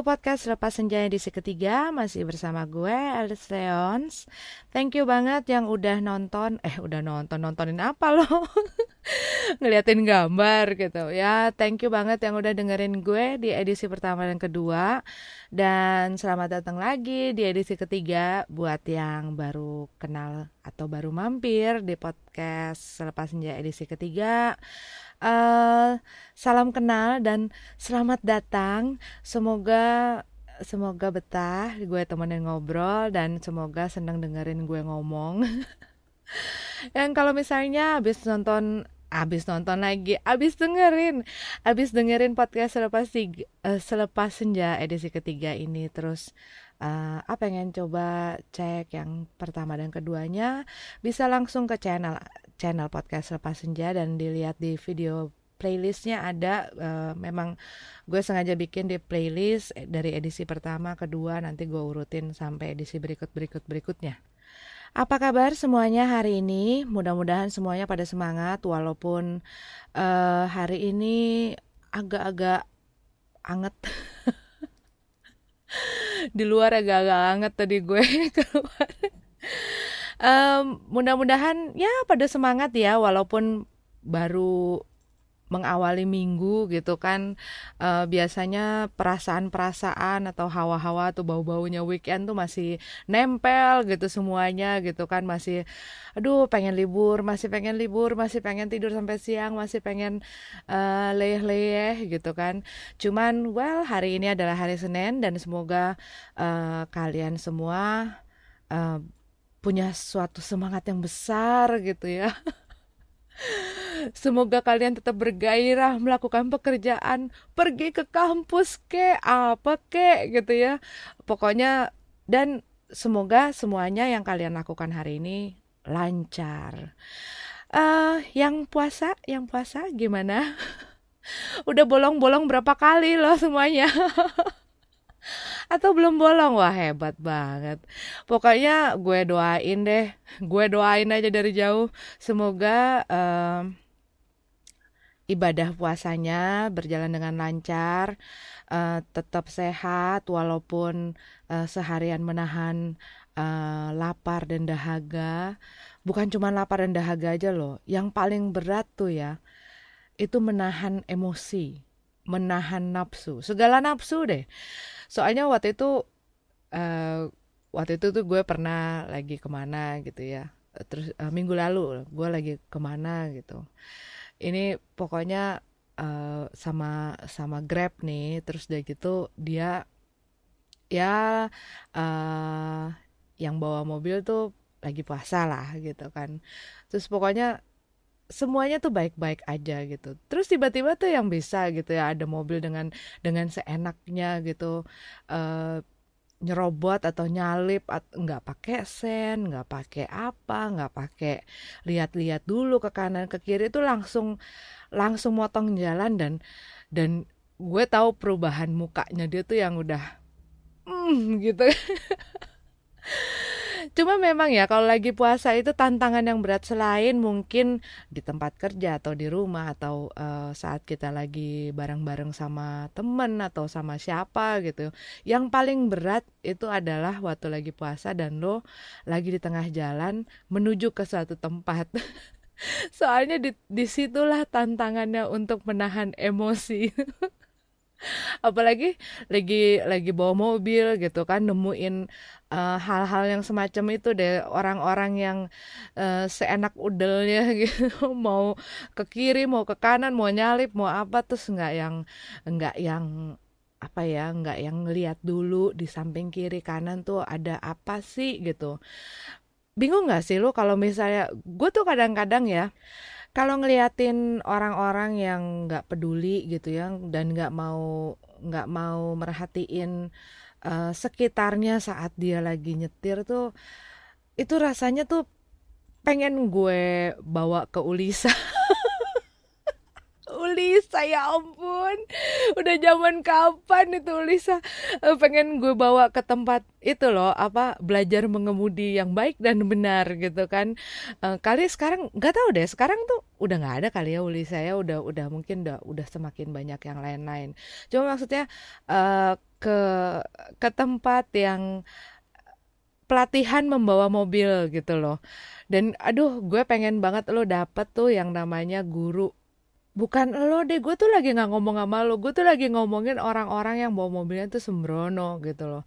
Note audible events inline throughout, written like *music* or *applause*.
podcast Lepas Senja edisi ketiga Masih bersama gue, Alice Leons Thank you banget yang udah nonton Eh udah nonton, nontonin apa loh? *laughs* Ngeliatin gambar gitu ya Thank you banget yang udah dengerin gue di edisi pertama dan kedua Dan selamat datang lagi di edisi ketiga Buat yang baru kenal atau baru mampir di podcast lepas Senja edisi ketiga uh, salam kenal dan selamat datang. Semoga semoga betah gue temenin ngobrol dan semoga seneng dengerin gue ngomong. Yang *laughs* kalau misalnya habis nonton abis nonton lagi, abis dengerin, abis dengerin podcast selepas tiga, uh, eh, selepas senja edisi ketiga ini terus uh, apa pengen coba cek yang pertama dan keduanya bisa langsung ke channel channel podcast Lepas Senja dan dilihat di video playlistnya ada uh, memang gue sengaja bikin di playlist eh, dari edisi pertama kedua nanti gue urutin sampai edisi berikut berikut berikutnya apa kabar semuanya hari ini? Mudah-mudahan semuanya pada semangat walaupun uh, hari ini agak-agak anget. *laughs* Di luar agak-agak anget tadi gue *laughs* keluar um, mudah-mudahan ya pada semangat ya walaupun baru mengawali minggu gitu kan uh, biasanya perasaan-perasaan atau hawa-hawa atau bau-baunya weekend tuh masih nempel gitu semuanya gitu kan masih aduh pengen libur masih pengen libur masih pengen tidur sampai siang masih pengen uh, leyeh-leyeh gitu kan cuman well hari ini adalah hari Senin dan semoga uh, kalian semua uh, punya suatu semangat yang besar gitu ya. Semoga kalian tetap bergairah melakukan pekerjaan, pergi ke kampus ke, apa ke gitu ya. Pokoknya dan semoga semuanya yang kalian lakukan hari ini lancar. Uh, yang puasa, yang puasa gimana? *laughs* Udah bolong-bolong berapa kali loh semuanya. *laughs* atau belum bolong wah hebat banget pokoknya gue doain deh gue doain aja dari jauh semoga um, ibadah puasanya berjalan dengan lancar uh, tetap sehat walaupun uh, seharian menahan uh, lapar dan dahaga bukan cuma lapar dan dahaga aja loh yang paling berat tuh ya itu menahan emosi menahan nafsu segala nafsu deh soalnya waktu itu uh, waktu itu tuh gue pernah lagi kemana gitu ya terus uh, minggu lalu gue lagi kemana gitu ini pokoknya uh, sama sama grab nih terus dari gitu dia ya uh, yang bawa mobil tuh lagi puasa lah gitu kan terus pokoknya semuanya tuh baik-baik aja gitu. Terus tiba-tiba tuh yang bisa gitu ya ada mobil dengan dengan seenaknya gitu uh, nyerobot atau nyalip atau nggak pakai sen, nggak pakai apa, nggak pakai lihat-lihat dulu ke kanan ke kiri itu langsung langsung motong jalan dan dan gue tahu perubahan mukanya dia tuh yang udah mm, gitu. *laughs* Cuma memang ya kalau lagi puasa itu tantangan yang berat selain mungkin di tempat kerja atau di rumah atau uh, saat kita lagi bareng-bareng sama temen atau sama siapa gitu. Yang paling berat itu adalah waktu lagi puasa dan lo lagi di tengah jalan menuju ke suatu tempat. *laughs* Soalnya di disitulah tantangannya untuk menahan emosi. *laughs* *laughs* apalagi lagi lagi bawa mobil gitu kan nemuin eh, hal-hal uh, yang semacam itu deh orang-orang yang uh, seenak udelnya *laughs* gitu mau ke kiri mau ke kanan mau nyalip mau apa terus nggak yang nggak yang apa ya nggak yang ngelihat dulu di samping kiri kanan tuh ada apa sih gitu bingung nggak sih lo kalau misalnya gue tuh kadang-kadang ya kalau ngeliatin orang-orang yang nggak peduli gitu ya dan nggak mau nggak mau merhatiin uh, sekitarnya saat dia lagi nyetir tuh itu rasanya tuh pengen gue bawa ke Ulisa *laughs* Uli, saya ampun udah zaman kapan itu Ulisa eh, pengen gue bawa ke tempat itu loh apa belajar mengemudi yang baik dan benar gitu kan eh, kali sekarang nggak tahu deh sekarang tuh udah nggak ada kali ya Uli. saya udah udah mungkin udah udah semakin banyak yang lain-lain cuma maksudnya eh, ke ke tempat yang pelatihan membawa mobil gitu loh dan aduh gue pengen banget lo dapet tuh yang namanya guru bukan lo deh gue tuh lagi nggak ngomong sama lo gue tuh lagi ngomongin orang-orang yang bawa mobilnya tuh sembrono gitu loh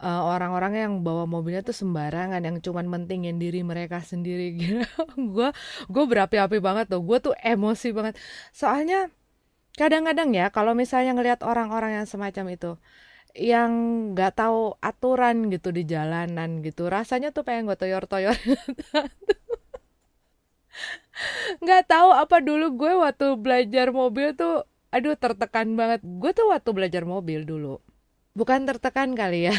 orang eh, orang-orang yang bawa mobilnya tuh sembarangan yang cuman mentingin diri mereka sendiri *laughs* gitu gue gue berapi-api banget tuh gue tuh emosi banget soalnya kadang-kadang ya kalau misalnya ngelihat orang-orang yang semacam itu yang nggak tahu aturan gitu di jalanan gitu rasanya tuh pengen gue toyor-toyor *laughs* nggak tahu apa dulu gue waktu belajar mobil tuh aduh tertekan banget gue tuh waktu belajar mobil dulu bukan tertekan kali ya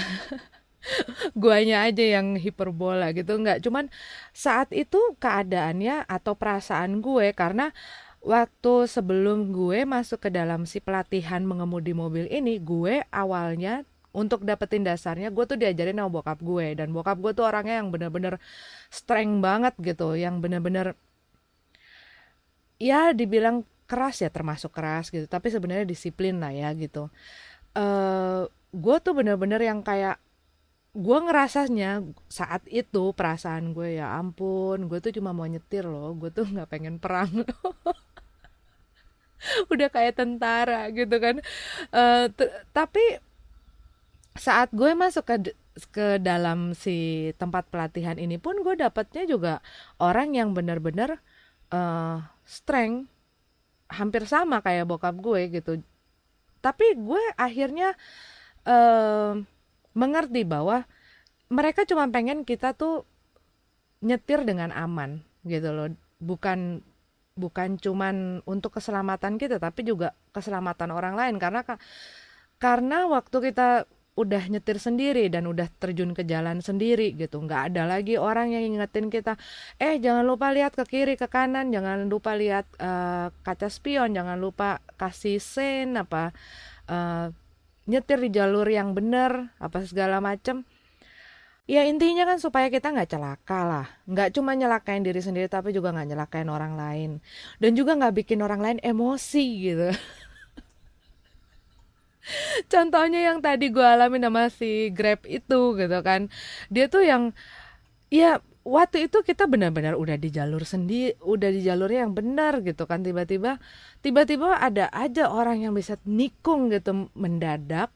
*laughs* guanya aja yang hiperbola gitu nggak cuman saat itu keadaannya atau perasaan gue karena waktu sebelum gue masuk ke dalam si pelatihan mengemudi mobil ini, gue awalnya untuk dapetin dasarnya gue tuh diajarin sama bokap gue dan bokap gue tuh orangnya yang bener-bener strength banget gitu, yang bener-bener ya dibilang keras ya termasuk keras gitu tapi sebenarnya disiplin lah ya gitu uh, eh, gue tuh bener-bener yang kayak gue ngerasanya saat itu perasaan gue ya ampun gue tuh cuma mau nyetir loh gue tuh nggak pengen perang *laughs* udah kayak tentara gitu kan uh, tapi saat gue masuk ke ke dalam si tempat pelatihan ini pun gue dapetnya juga orang yang benar-benar uh, strength hampir sama kayak bokap gue gitu tapi gue akhirnya uh, mengerti bahwa mereka cuma pengen kita tuh nyetir dengan aman gitu loh bukan bukan cuman untuk keselamatan kita tapi juga keselamatan orang lain karena karena waktu kita udah nyetir sendiri dan udah terjun ke jalan sendiri gitu nggak ada lagi orang yang ingetin kita eh jangan lupa lihat ke kiri ke kanan jangan lupa lihat uh, kaca spion jangan lupa kasih sen apa uh, nyetir di jalur yang benar apa segala macem ya intinya kan supaya kita nggak celaka lah nggak cuma nyelakain diri sendiri tapi juga nggak nyelakain orang lain dan juga nggak bikin orang lain emosi gitu *laughs* contohnya yang tadi gue alami sama si Grab itu gitu kan dia tuh yang ya waktu itu kita benar-benar udah di jalur sendi udah di jalurnya yang benar gitu kan tiba-tiba tiba-tiba ada aja orang yang bisa nikung gitu mendadak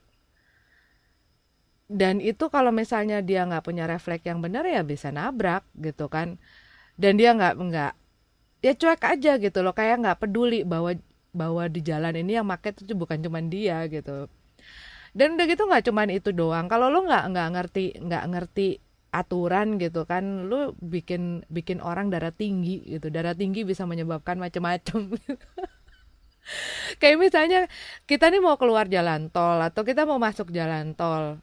dan itu kalau misalnya dia nggak punya refleks yang benar ya bisa nabrak gitu kan dan dia nggak nggak ya cuek aja gitu loh kayak nggak peduli bahwa bahwa di jalan ini yang make itu bukan cuma dia gitu dan udah gitu nggak cuma itu doang kalau lu nggak nggak ngerti nggak ngerti aturan gitu kan lu bikin bikin orang darah tinggi gitu darah tinggi bisa menyebabkan macam-macam *laughs* kayak misalnya kita nih mau keluar jalan tol atau kita mau masuk jalan tol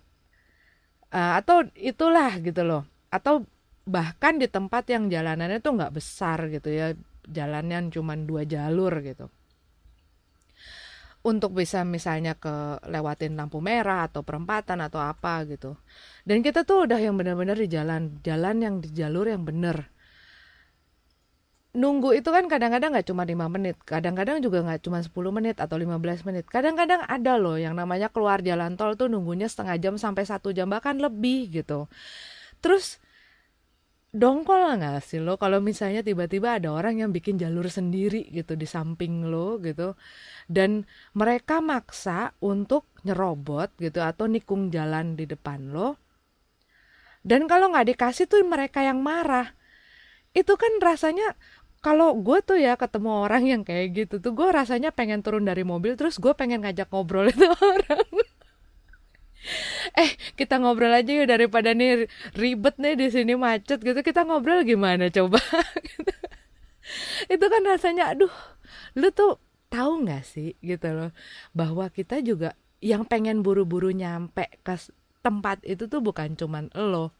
uh, atau itulah gitu loh atau bahkan di tempat yang jalanannya tuh nggak besar gitu ya jalannya cuma dua jalur gitu untuk bisa misalnya ke lewatin lampu merah atau perempatan atau apa gitu. Dan kita tuh udah yang benar-benar di jalan, jalan yang di jalur yang benar. Nunggu itu kan kadang-kadang nggak -kadang cuma 5 menit, kadang-kadang juga nggak cuma 10 menit atau 15 menit. Kadang-kadang ada loh yang namanya keluar jalan tol tuh nunggunya setengah jam sampai satu jam bahkan lebih gitu. Terus dongkol nggak sih lo kalau misalnya tiba-tiba ada orang yang bikin jalur sendiri gitu di samping lo gitu dan mereka maksa untuk nyerobot gitu atau nikung jalan di depan lo dan kalau nggak dikasih tuh mereka yang marah itu kan rasanya kalau gue tuh ya ketemu orang yang kayak gitu tuh gue rasanya pengen turun dari mobil terus gue pengen ngajak ngobrol *laughs* itu orang eh kita ngobrol aja yuk daripada nih ribet nih di sini macet gitu kita ngobrol gimana coba *laughs* itu kan rasanya aduh lu tuh tahu nggak sih gitu loh bahwa kita juga yang pengen buru-buru nyampe ke tempat itu tuh bukan cuman lo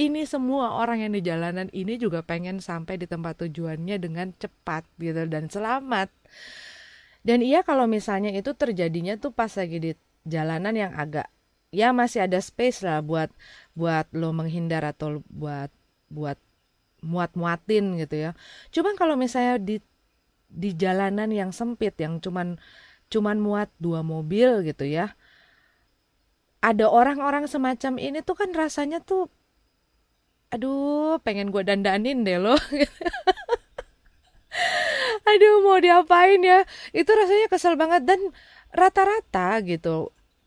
ini semua orang yang di jalanan ini juga pengen sampai di tempat tujuannya dengan cepat gitu dan selamat dan iya kalau misalnya itu terjadinya tuh pas lagi di jalanan yang agak ya masih ada space lah buat buat lo menghindar atau buat buat muat-muatin gitu ya. Cuman kalau misalnya di di jalanan yang sempit yang cuman cuman muat dua mobil gitu ya. Ada orang-orang semacam ini tuh kan rasanya tuh aduh pengen gue dandanin deh lo. *laughs* aduh mau diapain ya. Itu rasanya kesel banget dan rata-rata gitu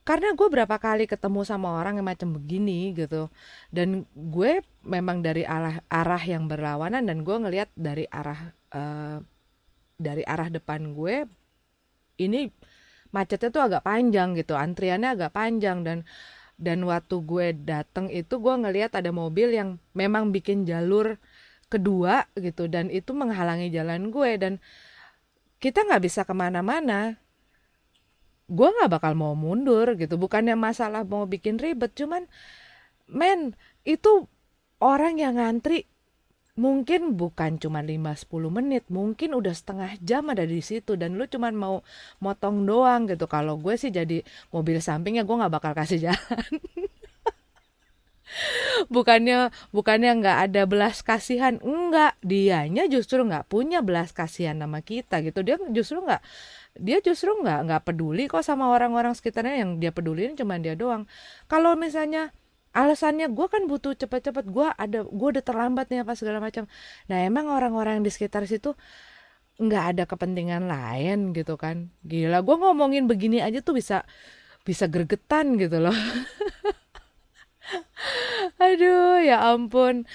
karena gue berapa kali ketemu sama orang yang macam begini gitu dan gue memang dari arah arah yang berlawanan dan gue ngelihat dari arah uh, dari arah depan gue ini macetnya tuh agak panjang gitu antriannya agak panjang dan dan waktu gue dateng itu gue ngelihat ada mobil yang memang bikin jalur kedua gitu dan itu menghalangi jalan gue dan kita nggak bisa kemana-mana gue nggak bakal mau mundur gitu bukannya masalah mau bikin ribet cuman men itu orang yang ngantri mungkin bukan cuma 5-10 menit mungkin udah setengah jam ada di situ dan lu cuma mau motong doang gitu kalau gue sih jadi mobil sampingnya gue nggak bakal kasih jalan *laughs* bukannya bukannya nggak ada belas kasihan enggak dianya justru nggak punya belas kasihan sama kita gitu dia justru nggak dia justru nggak nggak peduli kok sama orang-orang sekitarnya yang dia peduliin cuma dia doang kalau misalnya alasannya gue kan butuh cepet-cepet gue ada gue udah terlambat nih apa segala macam nah emang orang-orang di sekitar situ nggak ada kepentingan lain gitu kan gila gue ngomongin begini aja tuh bisa bisa gergetan gitu loh *laughs* aduh ya ampun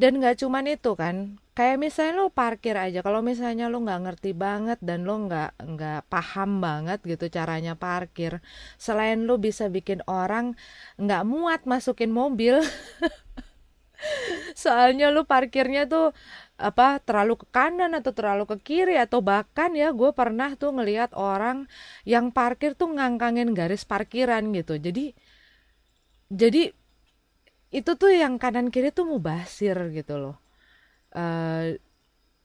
dan nggak cuman itu kan kayak misalnya lo parkir aja kalau misalnya lo nggak ngerti banget dan lo nggak nggak paham banget gitu caranya parkir selain lo bisa bikin orang nggak muat masukin mobil *laughs* soalnya lo parkirnya tuh apa terlalu ke kanan atau terlalu ke kiri atau bahkan ya gue pernah tuh ngelihat orang yang parkir tuh ngangkangin garis parkiran gitu jadi jadi itu tuh yang kanan kiri tuh mubasir gitu loh uh,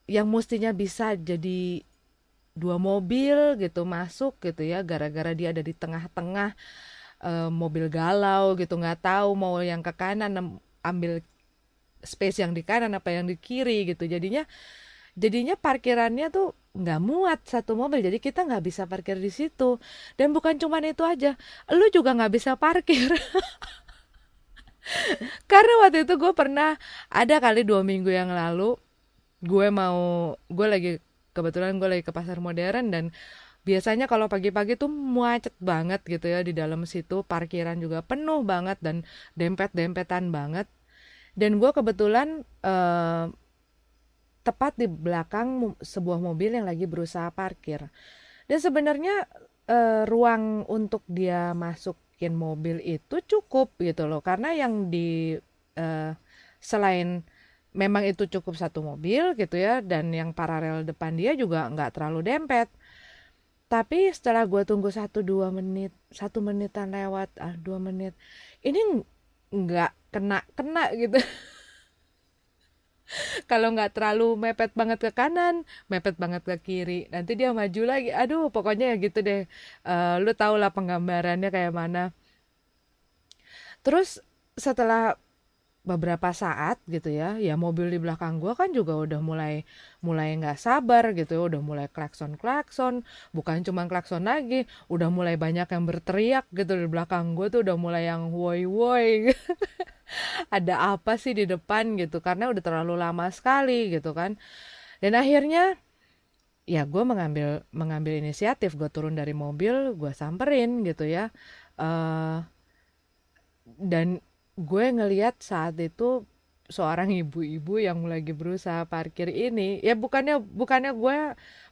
yang mestinya bisa jadi dua mobil gitu masuk gitu ya gara-gara dia ada di tengah-tengah uh, mobil galau gitu nggak tahu mau yang ke kanan ambil space yang di kanan apa yang di kiri gitu jadinya jadinya parkirannya tuh nggak muat satu mobil jadi kita nggak bisa parkir di situ dan bukan cuman itu aja lu juga nggak bisa parkir *laughs* *laughs* karena waktu itu gue pernah ada kali dua minggu yang lalu gue mau gue lagi kebetulan gue lagi ke pasar modern dan biasanya kalau pagi-pagi tuh macet banget gitu ya di dalam situ parkiran juga penuh banget dan dempet-dempetan banget dan gue kebetulan eh, tepat di belakang sebuah mobil yang lagi berusaha parkir dan sebenarnya eh, ruang untuk dia masuk bikin mobil itu cukup gitu loh karena yang di uh, selain memang itu cukup satu mobil gitu ya dan yang paralel depan dia juga nggak terlalu dempet tapi setelah gue tunggu satu dua menit satu menitan lewat ah dua menit ini nggak kena kena gitu *laughs* kalau nggak terlalu mepet banget ke kanan, mepet banget ke kiri, nanti dia maju lagi. Aduh, pokoknya ya gitu deh. Uh, lu tau lah penggambarannya kayak mana. Terus setelah beberapa saat gitu ya ya mobil di belakang gue kan juga udah mulai mulai nggak sabar gitu ya udah mulai klakson klakson bukan cuma klakson lagi udah mulai banyak yang berteriak gitu di belakang gue tuh udah mulai yang woi woi *laughs* ada apa sih di depan gitu karena udah terlalu lama sekali gitu kan dan akhirnya ya gue mengambil mengambil inisiatif gue turun dari mobil gue samperin gitu ya uh, dan gue ngeliat saat itu seorang ibu-ibu yang lagi berusaha parkir ini ya bukannya bukannya gue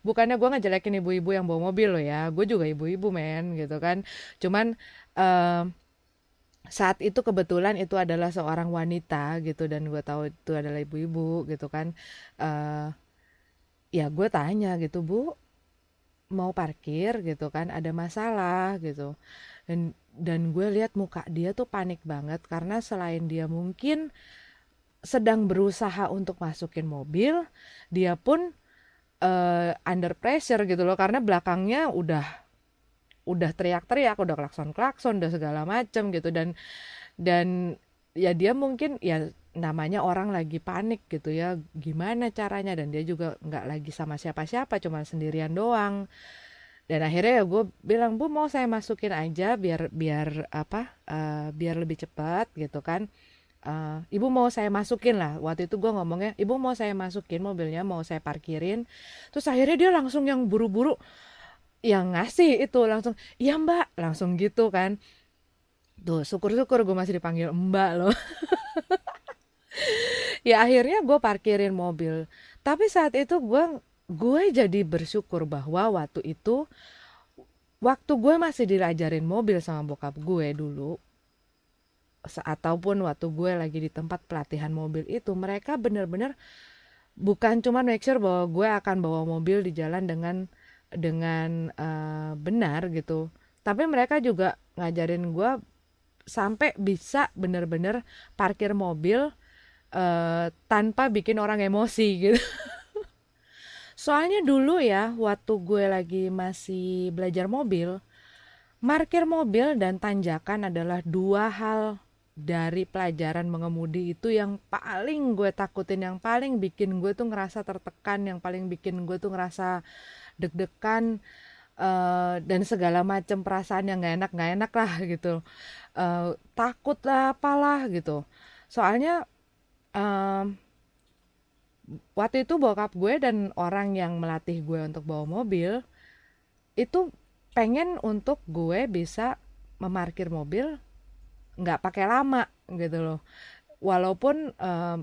bukannya gue ngejelekin ibu-ibu yang bawa mobil lo ya gue juga ibu-ibu men gitu kan cuman uh, saat itu kebetulan itu adalah seorang wanita gitu dan gue tahu itu adalah ibu-ibu gitu kan uh, ya gue tanya gitu bu mau parkir gitu kan ada masalah gitu dan dan gue lihat muka dia tuh panik banget karena selain dia mungkin sedang berusaha untuk masukin mobil, dia pun uh, under pressure gitu loh karena belakangnya udah udah teriak-teriak, udah klakson-klakson, udah segala macem gitu dan dan ya dia mungkin ya namanya orang lagi panik gitu ya gimana caranya dan dia juga nggak lagi sama siapa-siapa cuman sendirian doang dan akhirnya ya gue bilang bu mau saya masukin aja biar biar apa uh, biar lebih cepat gitu kan uh, ibu mau saya masukin lah waktu itu gue ngomongnya ibu mau saya masukin mobilnya mau saya parkirin terus akhirnya dia langsung yang buru-buru yang ngasih itu langsung iya mbak langsung gitu kan tuh syukur-syukur gue masih dipanggil mbak loh *laughs* ya akhirnya gue parkirin mobil tapi saat itu gue gue jadi bersyukur bahwa waktu itu waktu gue masih diajarin mobil sama bokap gue dulu ataupun waktu gue lagi di tempat pelatihan mobil itu mereka bener-bener bukan cuma make sure bahwa gue akan bawa mobil di jalan dengan dengan uh, benar gitu tapi mereka juga ngajarin gue sampai bisa bener-bener parkir mobil uh, tanpa bikin orang emosi gitu *laughs* Soalnya dulu ya, waktu gue lagi masih belajar mobil, markir mobil dan tanjakan adalah dua hal dari pelajaran mengemudi itu yang paling gue takutin, yang paling bikin gue tuh ngerasa tertekan, yang paling bikin gue tuh ngerasa deg-degan uh, dan segala macam perasaan yang nggak enak nggak enak lah gitu, uh, takut lah apalah gitu. Soalnya uh, waktu itu bokap gue dan orang yang melatih gue untuk bawa mobil itu pengen untuk gue bisa memarkir mobil nggak pakai lama gitu loh walaupun um,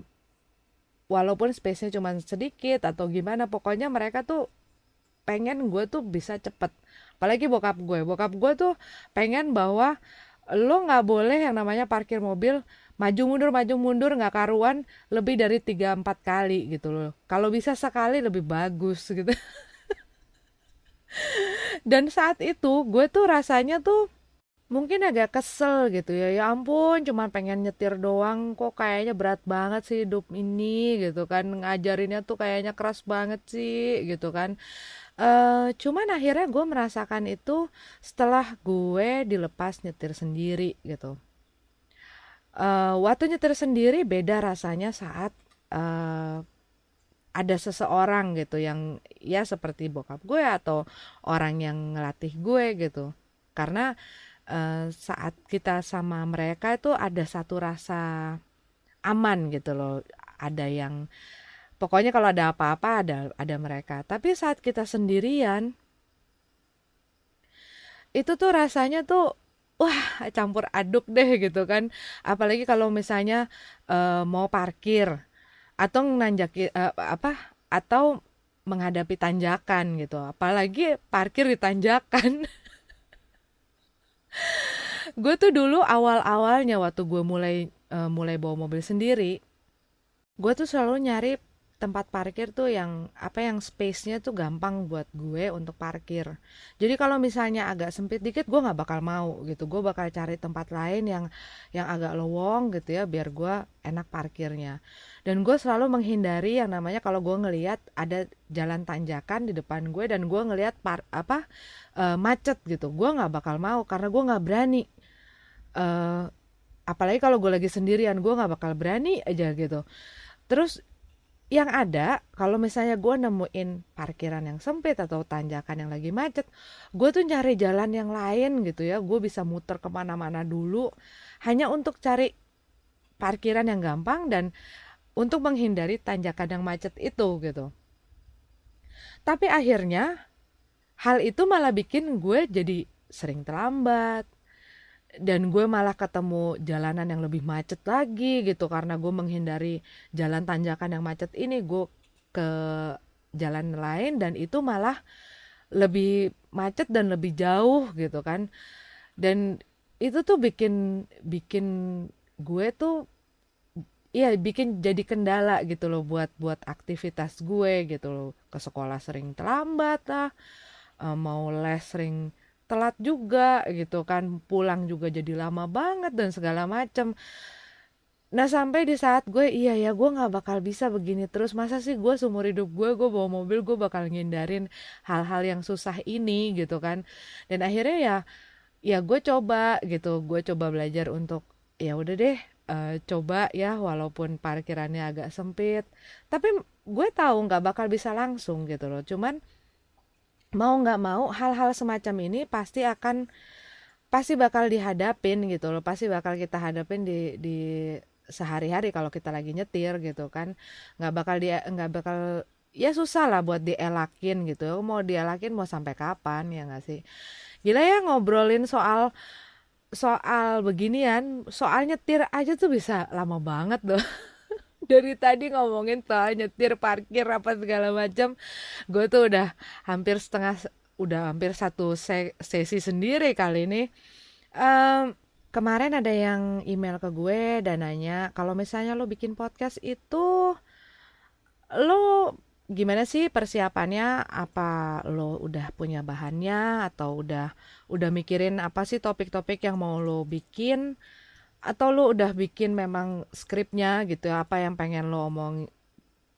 walaupun space-nya cuma sedikit atau gimana pokoknya mereka tuh pengen gue tuh bisa cepet apalagi bokap gue bokap gue tuh pengen bahwa lo nggak boleh yang namanya parkir mobil maju mundur maju mundur nggak karuan lebih dari tiga empat kali gitu loh. Kalau bisa sekali lebih bagus gitu. *laughs* Dan saat itu gue tuh rasanya tuh mungkin agak kesel gitu ya ya ampun cuman pengen nyetir doang kok kayaknya berat banget sih hidup ini gitu kan ngajarinnya tuh kayaknya keras banget sih gitu kan uh, cuman akhirnya gue merasakan itu setelah gue dilepas nyetir sendiri gitu uh, waktunya tersendiri beda rasanya saat uh, ada seseorang gitu yang ya seperti bokap gue atau orang yang ngelatih gue gitu karena uh, saat kita sama mereka itu ada satu rasa aman gitu loh ada yang pokoknya kalau ada apa-apa ada ada mereka tapi saat kita sendirian itu tuh rasanya tuh wah campur aduk deh gitu kan apalagi kalau misalnya uh, mau parkir atau nanjaki uh, apa atau menghadapi tanjakan gitu apalagi parkir di tanjakan *laughs* gue tuh dulu awal-awalnya waktu gue mulai uh, mulai bawa mobil sendiri gue tuh selalu nyari tempat parkir tuh yang apa yang space-nya tuh gampang buat gue untuk parkir. Jadi kalau misalnya agak sempit dikit gue nggak bakal mau gitu. Gue bakal cari tempat lain yang yang agak lowong gitu ya biar gue enak parkirnya. Dan gue selalu menghindari yang namanya kalau gue ngelihat ada jalan tanjakan di depan gue dan gue ngelihat apa uh, macet gitu. Gue nggak bakal mau karena gue nggak berani. Uh, apalagi kalau gue lagi sendirian gue nggak bakal berani aja gitu. Terus yang ada kalau misalnya gue nemuin parkiran yang sempit atau tanjakan yang lagi macet gue tuh nyari jalan yang lain gitu ya gue bisa muter kemana-mana dulu hanya untuk cari parkiran yang gampang dan untuk menghindari tanjakan yang macet itu gitu tapi akhirnya hal itu malah bikin gue jadi sering terlambat dan gue malah ketemu jalanan yang lebih macet lagi gitu karena gue menghindari jalan tanjakan yang macet ini gue ke jalan lain dan itu malah lebih macet dan lebih jauh gitu kan dan itu tuh bikin bikin gue tuh iya bikin jadi kendala gitu loh buat buat aktivitas gue gitu loh ke sekolah sering terlambat lah eh, mau les sering telat juga gitu kan pulang juga jadi lama banget dan segala macem nah sampai di saat gue iya ya gue nggak bakal bisa begini terus masa sih gue seumur hidup gue gue bawa mobil gue bakal ngindarin hal-hal yang susah ini gitu kan dan akhirnya ya ya gue coba gitu gue coba belajar untuk ya udah deh uh, coba ya walaupun parkirannya agak sempit tapi gue tahu nggak bakal bisa langsung gitu loh cuman mau nggak mau hal-hal semacam ini pasti akan pasti bakal dihadapin gitu loh pasti bakal kita hadapin di di sehari-hari kalau kita lagi nyetir gitu kan nggak bakal dia nggak bakal ya susah lah buat dielakin gitu mau dielakin mau sampai kapan ya nggak sih gila ya ngobrolin soal soal beginian soal nyetir aja tuh bisa lama banget tuh *laughs* dari tadi ngomongin soal nyetir parkir apa segala macam gue tuh udah hampir setengah udah hampir satu sesi sendiri kali ini um, kemarin ada yang email ke gue dan nanya kalau misalnya lo bikin podcast itu lo gimana sih persiapannya apa lo udah punya bahannya atau udah udah mikirin apa sih topik-topik yang mau lo bikin atau lo udah bikin memang skripnya gitu ya, apa yang pengen lo omong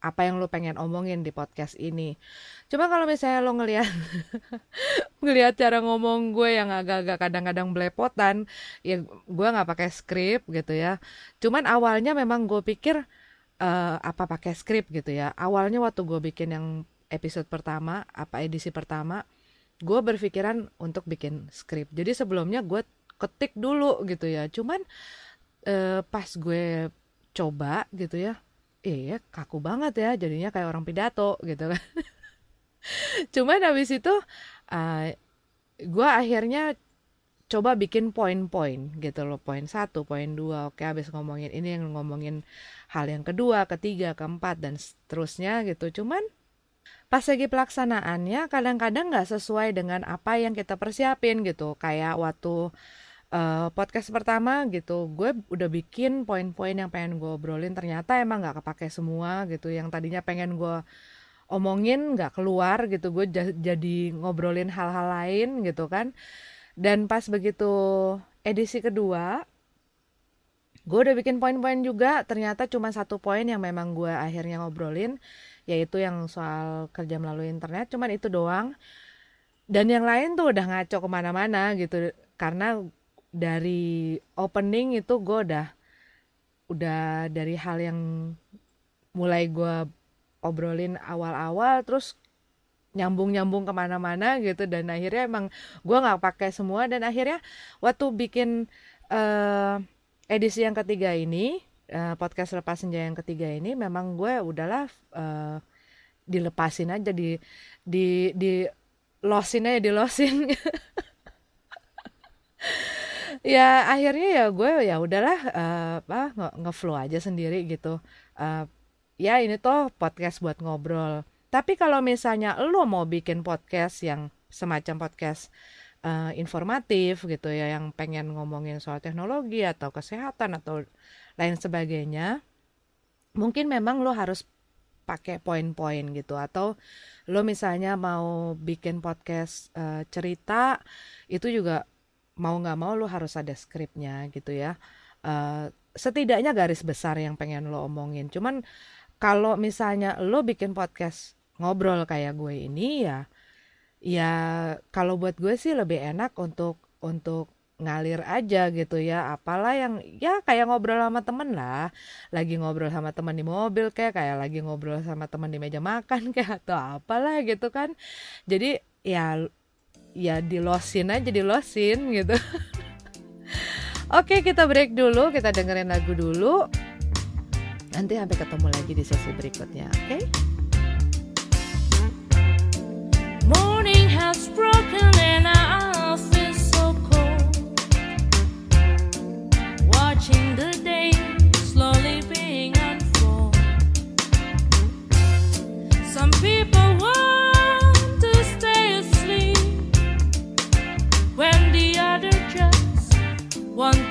apa yang lo pengen omongin di podcast ini coba kalau misalnya lo ngelihat *laughs* ngelihat cara ngomong gue yang agak-agak kadang-kadang belepotan ya gue nggak pakai skrip gitu ya cuman awalnya memang gue pikir uh, apa pakai skrip gitu ya awalnya waktu gue bikin yang episode pertama apa edisi pertama gue berpikiran untuk bikin skrip jadi sebelumnya gue ketik dulu gitu ya cuman eh, pas gue coba gitu ya iya kaku banget ya jadinya kayak orang pidato gitu kan *laughs* cuman habis itu uh, gue akhirnya coba bikin poin-poin gitu loh poin satu poin dua oke habis ngomongin ini yang ngomongin hal yang kedua ketiga keempat dan seterusnya gitu cuman pas lagi pelaksanaannya kadang-kadang nggak -kadang sesuai dengan apa yang kita persiapin gitu kayak waktu uh, podcast pertama gitu gue udah bikin poin-poin yang pengen gue obrolin ternyata emang nggak kepake semua gitu yang tadinya pengen gue omongin nggak keluar gitu gue jadi ngobrolin hal-hal lain gitu kan dan pas begitu edisi kedua gue udah bikin poin-poin juga ternyata cuma satu poin yang memang gue akhirnya ngobrolin yaitu yang soal kerja melalui internet cuman itu doang dan yang lain tuh udah ngaco kemana-mana gitu karena dari opening itu gue udah udah dari hal yang mulai gue obrolin awal-awal terus nyambung-nyambung kemana-mana gitu dan akhirnya emang gue nggak pakai semua dan akhirnya waktu bikin uh, edisi yang ketiga ini uh, podcast lepas senja yang ketiga ini memang gue udahlah uh, dilepasin aja di di di losin aja di losin *laughs* ya akhirnya ya gue ya udahlah uh, apa ngeflow aja sendiri gitu uh, ya ini tuh podcast buat ngobrol tapi kalau misalnya lo mau bikin podcast yang semacam podcast uh, informatif gitu ya yang pengen ngomongin soal teknologi atau kesehatan atau lain sebagainya mungkin memang lo harus pakai poin-poin gitu atau lo misalnya mau bikin podcast uh, cerita itu juga mau nggak mau lo harus ada skripnya gitu ya uh, setidaknya garis besar yang pengen lo omongin cuman kalau misalnya lo bikin podcast ngobrol kayak gue ini ya ya kalau buat gue sih lebih enak untuk untuk ngalir aja gitu ya apalah yang ya kayak ngobrol sama temen lah lagi ngobrol sama temen di mobil kayak kayak lagi ngobrol sama temen di meja makan *laughs* kayak atau apalah gitu kan jadi ya ya dilosin aja dilosin gitu *laughs* Oke kita break dulu kita dengerin lagu dulu nanti sampai ketemu lagi di sesi berikutnya oke Morning has broken and I feel so cold Watching the day one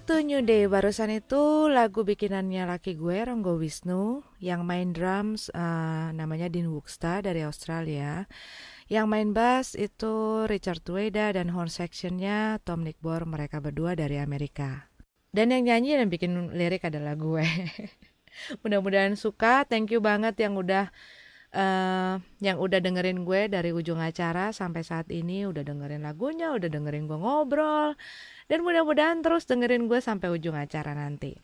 to New Day barusan itu lagu bikinannya laki gue Ronggo Wisnu yang main drums uh, namanya Dean Wuxta dari Australia yang main bass itu Richard Weda dan horn sectionnya Tom Nickbor mereka berdua dari Amerika dan yang nyanyi dan bikin lirik adalah gue *laughs* mudah-mudahan suka thank you banget yang udah uh, yang udah dengerin gue dari ujung acara sampai saat ini udah dengerin lagunya, udah dengerin gue ngobrol, dan mudah-mudahan terus dengerin gue sampai ujung acara nanti.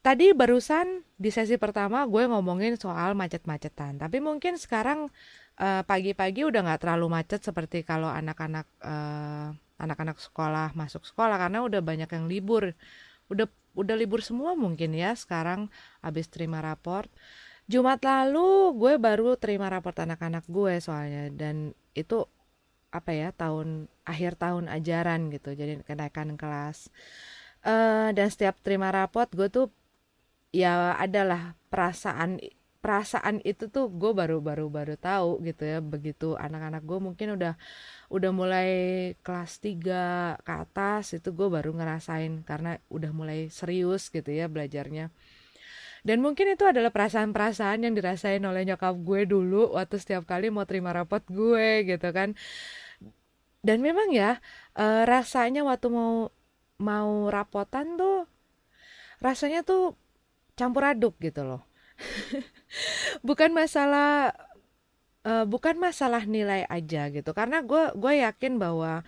Tadi barusan di sesi pertama gue ngomongin soal macet-macetan, tapi mungkin sekarang eh, pagi-pagi uh, udah nggak terlalu macet seperti kalau anak-anak uh, anak-anak sekolah masuk sekolah karena udah banyak yang libur, udah udah libur semua mungkin ya sekarang abis terima raport. Jumat lalu gue baru terima raport anak-anak gue soalnya dan itu apa ya tahun akhir tahun ajaran gitu jadi kenaikan kelas uh, dan setiap terima rapot gue tuh ya adalah perasaan perasaan itu tuh gue baru baru baru tahu gitu ya begitu anak-anak gue mungkin udah udah mulai kelas 3 ke atas itu gue baru ngerasain karena udah mulai serius gitu ya belajarnya dan mungkin itu adalah perasaan-perasaan yang dirasain oleh nyokap gue dulu waktu setiap kali mau terima rapot gue gitu kan dan memang ya uh, rasanya waktu mau mau rapotan tuh rasanya tuh campur aduk gitu loh *laughs* bukan masalah uh, bukan masalah nilai aja gitu karena gue gue yakin bahwa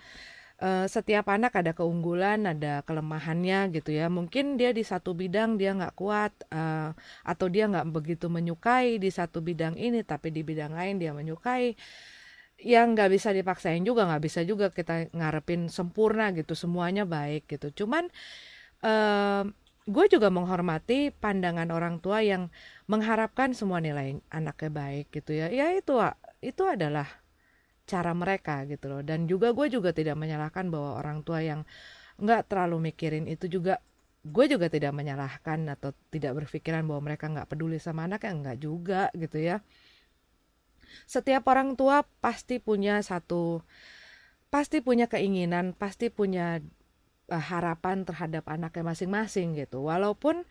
uh, setiap anak ada keunggulan ada kelemahannya gitu ya mungkin dia di satu bidang dia nggak kuat uh, atau dia nggak begitu menyukai di satu bidang ini tapi di bidang lain dia menyukai yang nggak bisa dipaksain juga nggak bisa juga kita ngarepin sempurna gitu semuanya baik gitu cuman eh, gue juga menghormati pandangan orang tua yang mengharapkan semua nilai anaknya baik gitu ya ya itu itu adalah cara mereka gitu loh dan juga gue juga tidak menyalahkan bahwa orang tua yang nggak terlalu mikirin itu juga gue juga tidak menyalahkan atau tidak berpikiran bahwa mereka nggak peduli sama anaknya nggak juga gitu ya setiap orang tua pasti punya satu pasti punya keinginan, pasti punya uh, harapan terhadap anaknya masing-masing gitu. Walaupun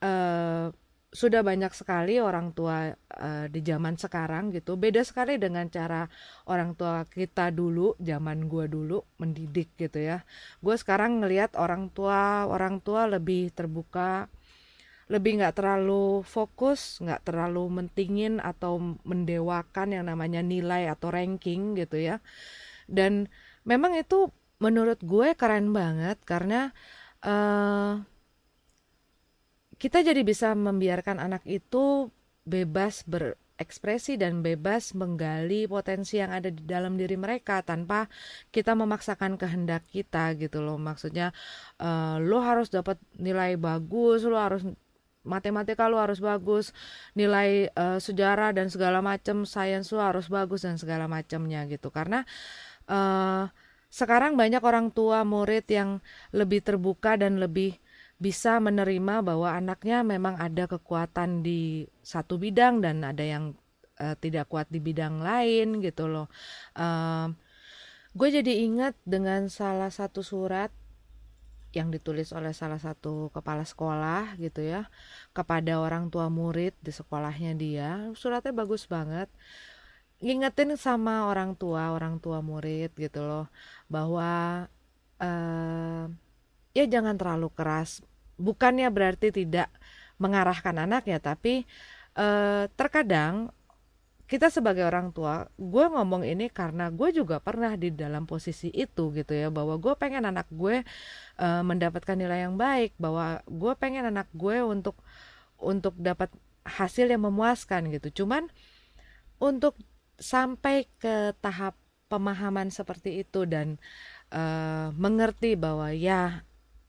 uh, sudah banyak sekali orang tua uh, di zaman sekarang gitu beda sekali dengan cara orang tua kita dulu zaman gue dulu mendidik gitu ya gue sekarang ngelihat orang tua orang tua lebih terbuka lebih nggak terlalu fokus, nggak terlalu mentingin atau mendewakan yang namanya nilai atau ranking gitu ya. Dan memang itu menurut gue keren banget karena uh, kita jadi bisa membiarkan anak itu bebas berekspresi dan bebas menggali potensi yang ada di dalam diri mereka tanpa kita memaksakan kehendak kita gitu loh maksudnya uh, lo harus dapat nilai bagus lo harus matematika lu harus bagus, nilai uh, sejarah dan segala macam, sains lu harus bagus dan segala macamnya gitu. Karena uh, sekarang banyak orang tua murid yang lebih terbuka dan lebih bisa menerima bahwa anaknya memang ada kekuatan di satu bidang dan ada yang uh, tidak kuat di bidang lain gitu loh. Uh, gue jadi ingat dengan salah satu surat yang ditulis oleh salah satu kepala sekolah gitu ya kepada orang tua murid di sekolahnya dia suratnya bagus banget ngingetin sama orang tua orang tua murid gitu loh bahwa eh, ya jangan terlalu keras bukannya berarti tidak mengarahkan anaknya tapi eh, terkadang kita sebagai orang tua, gue ngomong ini karena gue juga pernah di dalam posisi itu gitu ya, bahwa gue pengen anak gue uh, mendapatkan nilai yang baik, bahwa gue pengen anak gue untuk untuk dapat hasil yang memuaskan gitu. Cuman untuk sampai ke tahap pemahaman seperti itu dan uh, mengerti bahwa ya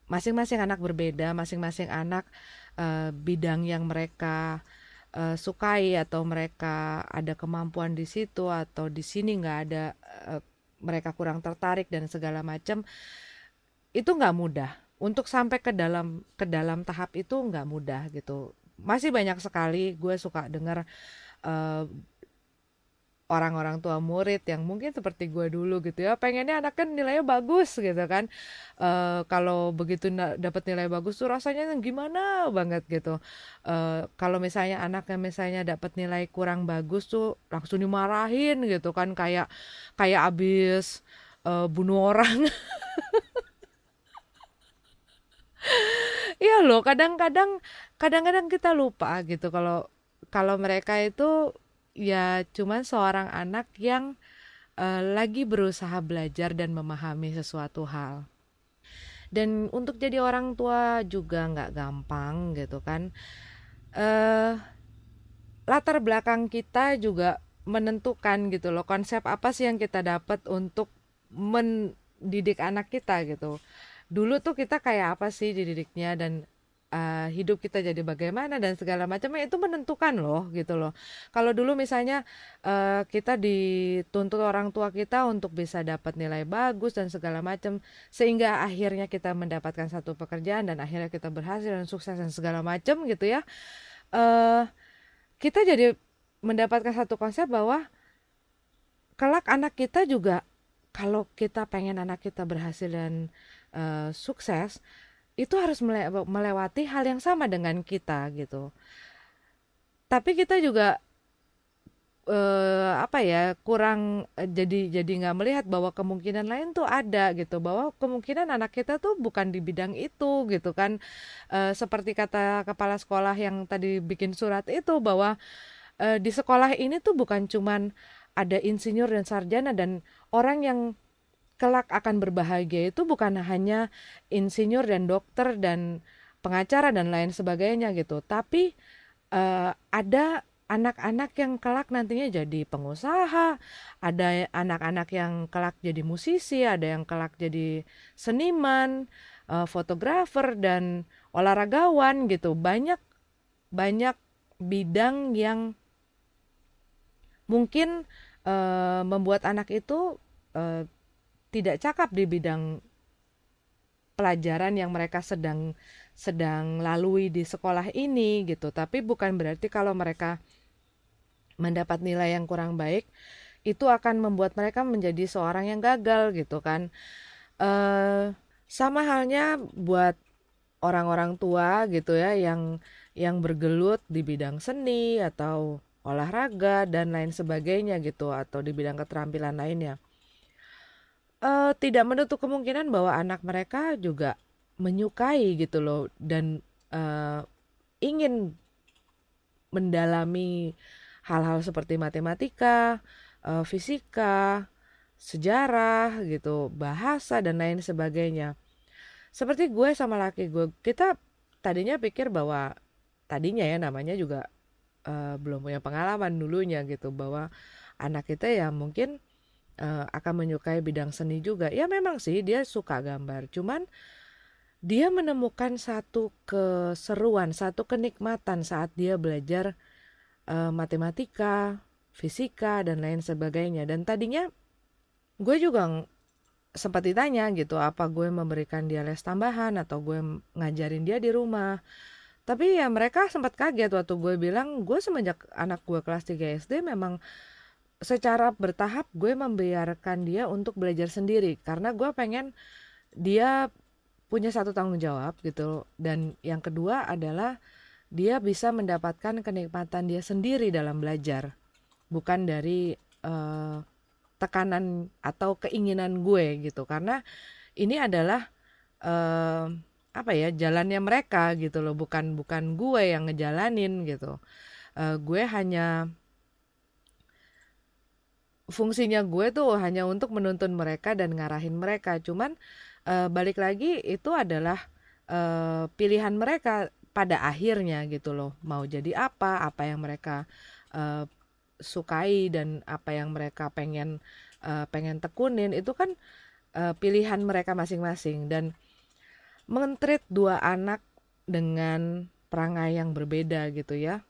masing-masing anak berbeda, masing-masing anak uh, bidang yang mereka uh, sukai atau mereka ada kemampuan di situ atau di sini nggak ada uh, mereka kurang tertarik dan segala macam itu nggak mudah untuk sampai ke dalam ke dalam tahap itu nggak mudah gitu masih banyak sekali gue suka dengar uh, eh, orang-orang tua murid yang mungkin seperti gue dulu gitu ya pengennya kan nilainya bagus gitu kan e, kalau begitu dapat nilai bagus tuh rasanya gimana banget gitu e, kalau misalnya anaknya misalnya dapat nilai kurang bagus tuh langsung dimarahin gitu kan kayak kayak abis e, bunuh orang Iya loh, kadang-kadang kadang-kadang kita lupa gitu kalau kalau mereka itu ya cuman seorang anak yang uh, lagi berusaha belajar dan memahami sesuatu hal dan untuk jadi orang tua juga nggak gampang gitu kan uh, latar belakang kita juga menentukan gitu loh konsep apa sih yang kita dapat untuk mendidik anak kita gitu dulu tuh kita kayak apa sih dididiknya dan uh, hidup kita jadi bagaimana dan segala macamnya itu menentukan loh gitu loh. Kalau dulu misalnya uh, kita dituntut orang tua kita untuk bisa dapat nilai bagus dan segala macam sehingga akhirnya kita mendapatkan satu pekerjaan dan akhirnya kita berhasil dan sukses dan segala macam gitu ya. Uh, kita jadi mendapatkan satu konsep bahwa kelak anak kita juga kalau kita pengen anak kita berhasil dan uh, sukses itu harus melewati hal yang sama dengan kita gitu tapi kita juga eh, apa ya kurang eh, jadi jadi nggak melihat bahwa kemungkinan lain tuh ada gitu bahwa kemungkinan anak kita tuh bukan di bidang itu gitu kan eh, seperti kata kepala sekolah yang tadi bikin surat itu bahwa eh, di sekolah ini tuh bukan cuman ada insinyur dan sarjana dan orang yang kelak akan berbahagia itu bukan hanya insinyur dan dokter dan pengacara dan lain sebagainya gitu tapi uh, ada anak-anak yang kelak nantinya jadi pengusaha, ada anak-anak yang kelak jadi musisi, ada yang kelak jadi seniman, uh, fotografer dan olahragawan gitu. Banyak banyak bidang yang mungkin uh, membuat anak itu uh, tidak cakap di bidang pelajaran yang mereka sedang sedang lalui di sekolah ini gitu. Tapi bukan berarti kalau mereka mendapat nilai yang kurang baik itu akan membuat mereka menjadi seorang yang gagal gitu kan. Eh sama halnya buat orang-orang tua gitu ya yang yang bergelut di bidang seni atau olahraga dan lain sebagainya gitu atau di bidang keterampilan lainnya. Eee, eh, tidak menutup kemungkinan bahwa anak mereka juga menyukai gitu loh dan, eee, eh, ingin mendalami hal-hal seperti matematika, eee, eh, fisika, sejarah gitu, bahasa dan lain sebagainya. Seperti gue sama laki gue, kita tadinya pikir bahwa tadinya ya namanya juga, eee, belum punya pengalaman dulunya gitu bahwa anak kita ya mungkin Eh, akan menyukai bidang seni juga. Ya memang sih dia suka gambar, cuman dia menemukan satu keseruan, satu kenikmatan saat dia belajar uh, matematika, fisika dan lain sebagainya. Dan tadinya gue juga sempat ditanya gitu apa gue memberikan dia les tambahan atau gue ngajarin dia di rumah. Tapi ya mereka sempat kaget waktu gue bilang gue semenjak anak gue kelas 3 SD memang secara bertahap gue membiarkan dia untuk belajar sendiri karena gue pengen dia punya satu tanggung jawab gitu dan yang kedua adalah dia bisa mendapatkan kenikmatan dia sendiri dalam belajar bukan dari uh, tekanan atau keinginan gue gitu karena ini adalah uh, apa ya jalannya mereka gitu loh bukan bukan gue yang ngejalanin gitu uh, gue hanya fungsinya gue tuh hanya untuk menuntun mereka dan ngarahin mereka cuman e, balik lagi itu adalah e, pilihan mereka pada akhirnya gitu loh mau jadi apa apa yang mereka e, sukai dan apa yang mereka pengen e, pengen tekunin itu kan e, pilihan mereka masing-masing dan mengentrit dua anak dengan perangai yang berbeda gitu ya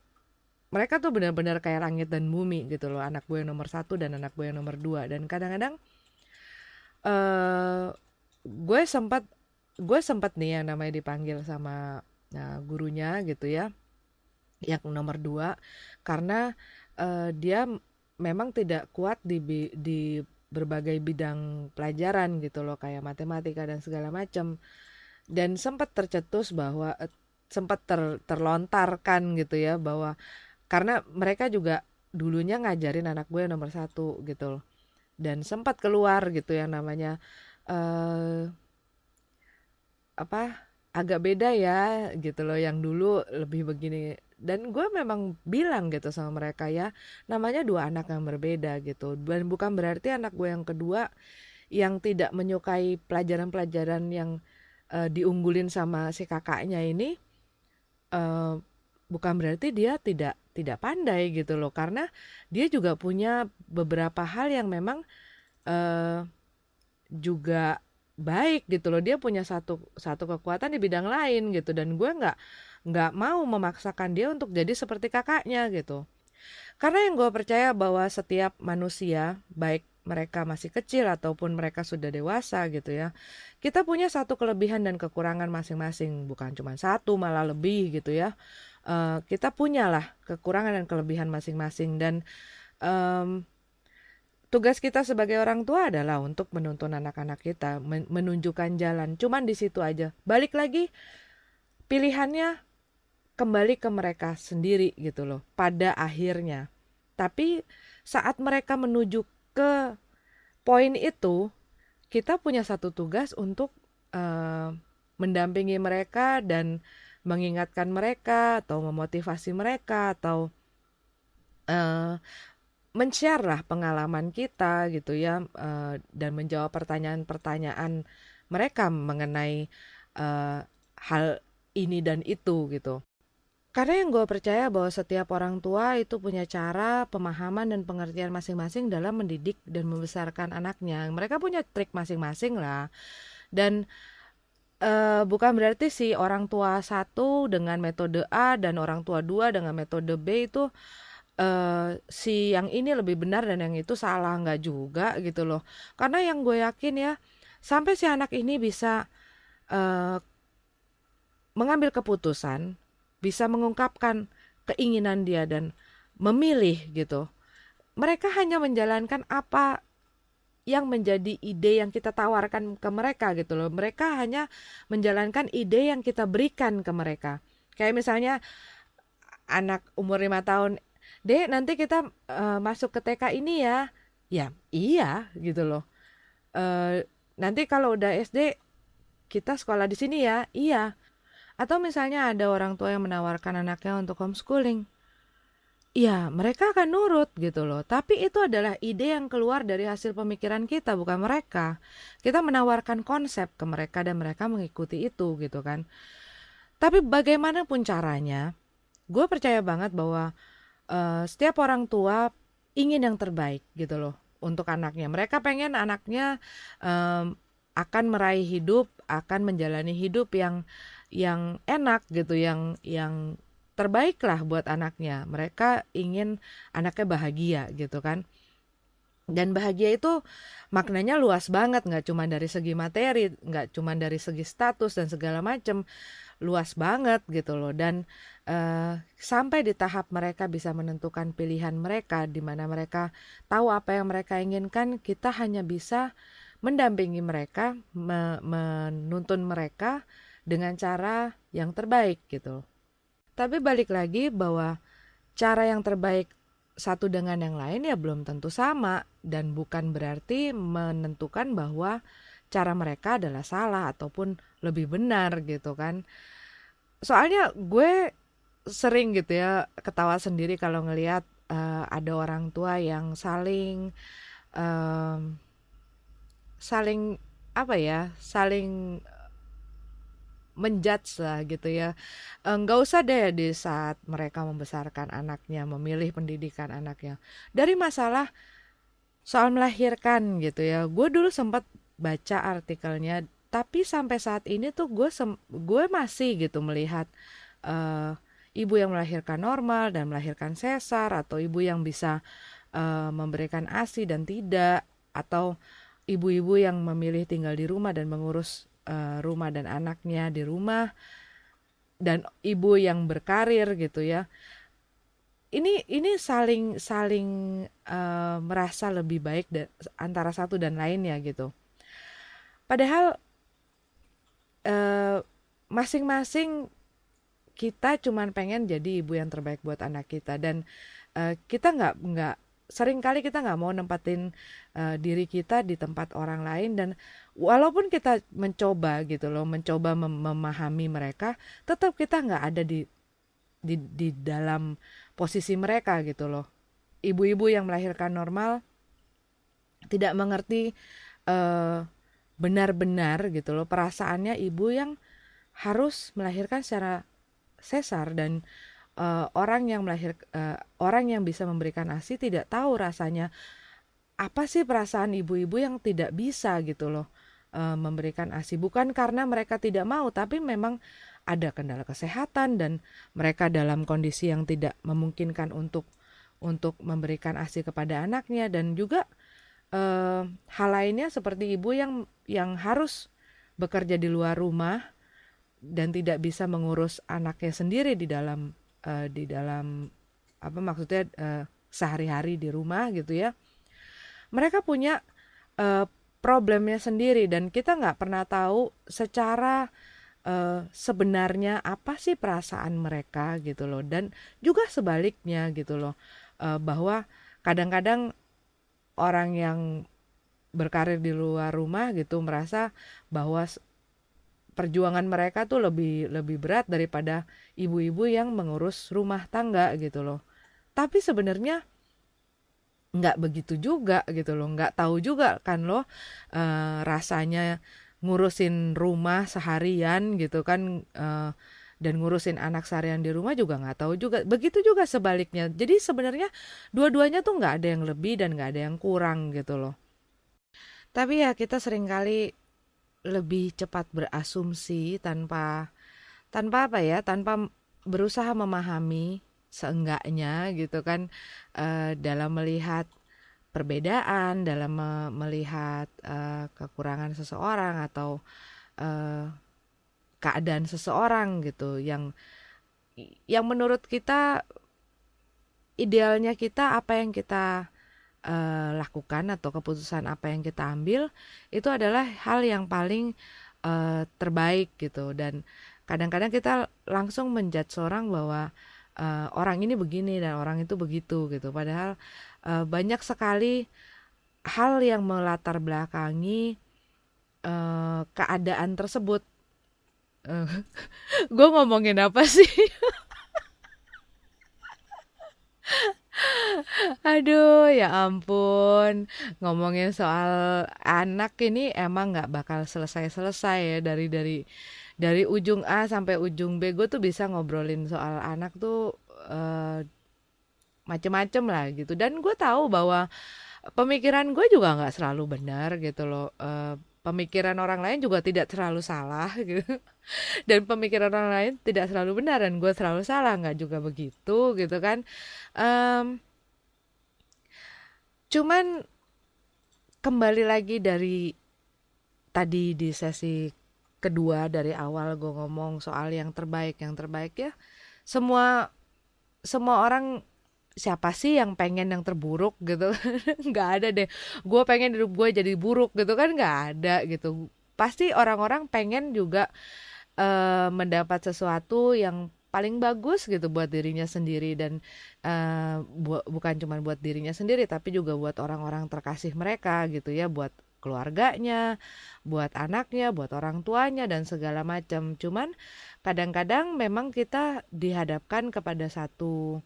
mereka tuh benar-benar kayak langit dan bumi gitu loh anak gue yang nomor satu dan anak gue yang nomor dua dan kadang-kadang uh, gue sempat gue sempat nih yang namanya dipanggil sama nah, gurunya gitu ya yang nomor dua karena uh, dia memang tidak kuat di di berbagai bidang pelajaran gitu loh kayak matematika dan segala macam dan sempat tercetus bahwa sempat ter, terlontarkan gitu ya bahwa karena mereka juga dulunya ngajarin anak gue nomor satu gitu loh dan sempat keluar gitu yang namanya eh, apa agak beda ya gitu loh yang dulu lebih begini dan gue memang bilang gitu sama mereka ya namanya dua anak yang berbeda gitu dan bukan berarti anak gue yang kedua yang tidak menyukai pelajaran-pelajaran yang uh, diunggulin sama si kakaknya ini uh, bukan berarti dia tidak tidak pandai gitu loh karena dia juga punya beberapa hal yang memang uh, juga baik gitu loh dia punya satu satu kekuatan di bidang lain gitu dan gue nggak nggak mau memaksakan dia untuk jadi seperti kakaknya gitu karena yang gue percaya bahwa setiap manusia baik mereka masih kecil ataupun mereka sudah dewasa gitu ya kita punya satu kelebihan dan kekurangan masing-masing bukan cuma satu malah lebih gitu ya uh, kita punyalah kekurangan dan kelebihan masing-masing dan um, tugas kita sebagai orang tua adalah untuk menuntun anak-anak kita, menunjukkan jalan. Cuman di situ aja. Balik lagi pilihannya kembali ke mereka sendiri gitu loh pada akhirnya. Tapi saat mereka menuju ke poin itu, kita punya satu tugas untuk uh, mendampingi mereka dan mengingatkan mereka atau memotivasi mereka atau uh, eh, men-share lah pengalaman kita gitu ya uh, dan menjawab pertanyaan-pertanyaan mereka mengenai uh, hal ini dan itu gitu. Karena yang gue percaya bahwa setiap orang tua itu punya cara, pemahaman, dan pengertian masing-masing dalam mendidik dan membesarkan anaknya. Mereka punya trik masing-masing lah. Dan uh, bukan berarti sih orang tua satu dengan metode A dan orang tua dua dengan metode B itu Uh, si yang ini lebih benar dan yang itu salah nggak juga gitu loh karena yang gue yakin ya sampai si anak ini bisa uh, mengambil keputusan bisa mengungkapkan keinginan dia dan memilih gitu mereka hanya menjalankan apa yang menjadi ide yang kita tawarkan ke mereka gitu loh. Mereka hanya menjalankan ide yang kita berikan ke mereka. Kayak misalnya anak umur lima tahun, "Dek, nanti kita uh, masuk ke TK ini ya." Ya, iya gitu loh. Uh, nanti kalau udah SD kita sekolah di sini ya. Iya. Atau misalnya ada orang tua yang menawarkan anaknya untuk homeschooling ya mereka akan nurut gitu loh. Tapi itu adalah ide yang keluar dari hasil pemikiran kita, bukan mereka. Kita menawarkan konsep ke mereka dan mereka mengikuti itu gitu kan. Tapi bagaimanapun caranya, gue percaya banget bahwa uh, setiap orang tua ingin yang terbaik gitu loh untuk anaknya. Mereka pengen anaknya um, akan meraih hidup, akan menjalani hidup yang yang enak gitu, yang yang terbaiklah buat anaknya. Mereka ingin anaknya bahagia gitu kan. Dan bahagia itu maknanya luas banget, nggak cuma dari segi materi, nggak cuma dari segi status dan segala macam, luas banget gitu loh. Dan uh, sampai di tahap mereka bisa menentukan pilihan mereka, di mana mereka tahu apa yang mereka inginkan, kita hanya bisa mendampingi mereka, me menuntun mereka dengan cara yang terbaik gitu. Tapi balik lagi bahwa cara yang terbaik satu dengan yang lain ya belum tentu sama dan bukan berarti menentukan bahwa cara mereka adalah salah ataupun lebih benar gitu kan. Soalnya gue sering gitu ya ketawa sendiri kalau ngelihat uh, ada orang tua yang saling uh, saling apa ya saling menjudge lah gitu ya eh, nggak usah deh di saat mereka membesarkan anaknya memilih pendidikan anaknya dari masalah soal melahirkan gitu ya gue dulu sempat baca artikelnya tapi sampai saat ini tuh gue gue masih gitu melihat uh, ibu yang melahirkan normal dan melahirkan sesar atau ibu yang bisa uh, memberikan asi dan tidak atau ibu-ibu yang memilih tinggal di rumah dan mengurus Eh, rumah dan anaknya di rumah dan ibu yang berkarir gitu ya ini ini saling saling uh, merasa lebih baik antara satu dan lainnya gitu padahal uh, masing-masing kita cuman pengen jadi ibu yang terbaik buat anak kita dan uh, kita nggak nggak sering kali kita nggak mau nempatin uh, diri kita di tempat orang lain dan walaupun kita mencoba gitu loh mencoba mem memahami mereka tetap kita nggak ada di di di dalam posisi mereka gitu loh ibu-ibu yang melahirkan normal tidak mengerti benar eh, benar-benar gitu loh perasaannya ibu yang harus melahirkan secara sesar dan uh, orang yang melahir uh, orang yang bisa memberikan ASI tidak tahu rasanya apa sih perasaan ibu-ibu yang tidak bisa gitu loh uh, memberikan ASI bukan karena mereka tidak mau tapi memang ada kendala kesehatan dan mereka dalam kondisi yang tidak memungkinkan untuk untuk memberikan ASI kepada anaknya dan juga eh, hal lainnya seperti ibu yang yang harus bekerja di luar rumah dan tidak bisa mengurus anaknya sendiri di dalam uh, di dalam apa maksudnya uh, sehari-hari di rumah gitu ya mereka punya uh, problemnya sendiri dan kita nggak pernah tahu secara uh, sebenarnya apa sih perasaan mereka gitu loh dan juga sebaliknya gitu loh uh, bahwa kadang-kadang orang yang berkarir di luar rumah gitu merasa bahwa perjuangan mereka tuh lebih lebih berat daripada ibu-ibu yang mengurus rumah tangga gitu loh. Tapi sebenarnya nggak begitu juga gitu loh, nggak tahu juga kan loh uh, rasanya ngurusin rumah seharian gitu kan. uh, dan ngurusin anak seharian di rumah juga nggak tahu juga begitu juga sebaliknya jadi sebenarnya dua-duanya tuh nggak ada yang lebih dan nggak ada yang kurang gitu loh tapi ya kita seringkali lebih cepat berasumsi tanpa tanpa apa ya tanpa berusaha memahami seenggaknya gitu kan uh, dalam melihat perbedaan dalam me melihat uh, kekurangan seseorang atau uh, keadaan seseorang gitu yang yang menurut kita idealnya kita apa yang kita uh, lakukan atau keputusan apa yang kita ambil itu adalah hal yang paling uh, terbaik gitu dan kadang-kadang kita langsung menjudge orang bahwa uh, orang ini begini dan orang itu begitu gitu padahal uh, banyak sekali hal yang melatar belakangi uh, keadaan tersebut uh, *laughs* gue ngomongin apa sih *laughs* Aduh, ya ampun, ngomongin soal anak ini emang nggak bakal selesai-selesai ya dari dari dari ujung A sampai ujung B gue tuh bisa ngobrolin soal anak tuh uh, macem-macem lah gitu dan gue tahu bahwa pemikiran gue juga nggak selalu benar gitu loh uh, pemikiran orang lain juga tidak selalu salah *laughs* gitu dan pemikiran orang lain tidak selalu benar dan gue selalu salah nggak juga begitu gitu kan um, cuman kembali lagi dari tadi di sesi kedua dari awal gue ngomong soal yang terbaik yang terbaik ya semua semua orang siapa sih yang pengen yang terburuk gitu kan. *laughs* nggak ada deh gue pengen hidup gue jadi buruk gitu kan nggak ada gitu pasti orang-orang pengen juga uh, mendapat sesuatu yang paling bagus gitu buat dirinya sendiri dan uh, bu bukan cuma buat dirinya sendiri tapi juga buat orang-orang terkasih mereka gitu ya buat keluarganya, buat anaknya, buat orang tuanya dan segala macam. Cuman kadang-kadang memang kita dihadapkan kepada satu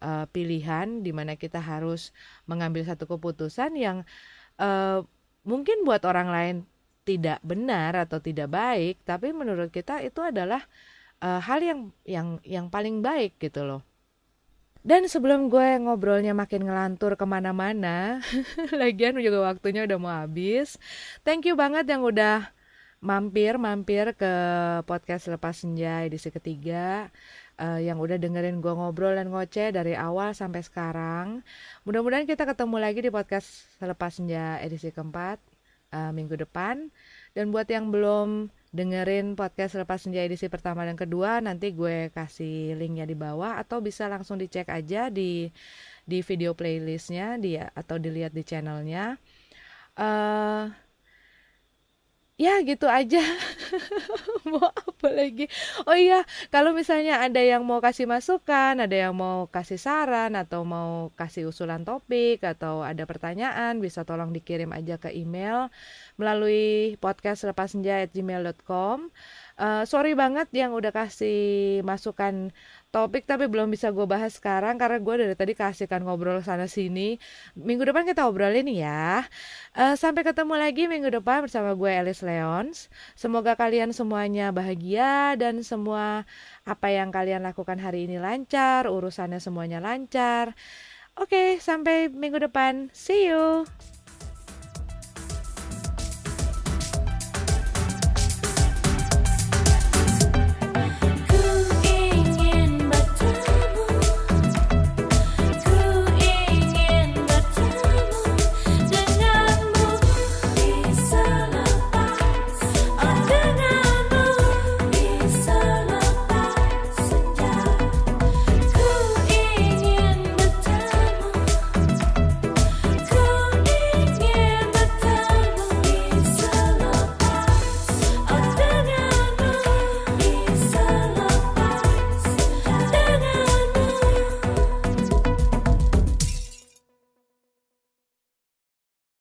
uh, pilihan di mana kita harus mengambil satu keputusan yang uh, mungkin buat orang lain tidak benar atau tidak baik, tapi menurut kita itu adalah uh, hal yang yang yang paling baik gitu loh dan sebelum gue ngobrolnya makin ngelantur kemana-mana, *laughs* lagian juga waktunya udah mau habis. Thank you banget yang udah mampir-mampir ke podcast Lepas Senja edisi ketiga. Uh, yang udah dengerin gue ngobrol dan ngoceh dari awal sampai sekarang. Mudah-mudahan kita ketemu lagi di podcast Selepas Senja edisi keempat uh, minggu depan. Dan buat yang belum dengerin podcast lepas senja edisi pertama dan kedua nanti gue kasih linknya di bawah atau bisa langsung dicek aja di di video playlistnya dia atau dilihat di channelnya uh, ya gitu aja *laughs* mau apa lagi oh iya kalau misalnya ada yang mau kasih masukan ada yang mau kasih saran atau mau kasih usulan topik atau ada pertanyaan bisa tolong dikirim aja ke email melalui podcast lepas senja at gmail.com Eh, sorry banget yang udah kasih masukan topik tapi belum bisa gue bahas sekarang karena gue dari tadi kasihkan ngobrol sana sini. Minggu depan kita obrolin ya. Uh, sampai ketemu lagi minggu depan bersama gue Alice Leons. Semoga kalian semuanya bahagia dan semua apa yang kalian lakukan hari ini lancar, urusannya semuanya lancar. Oke, okay, sampai minggu depan. See you.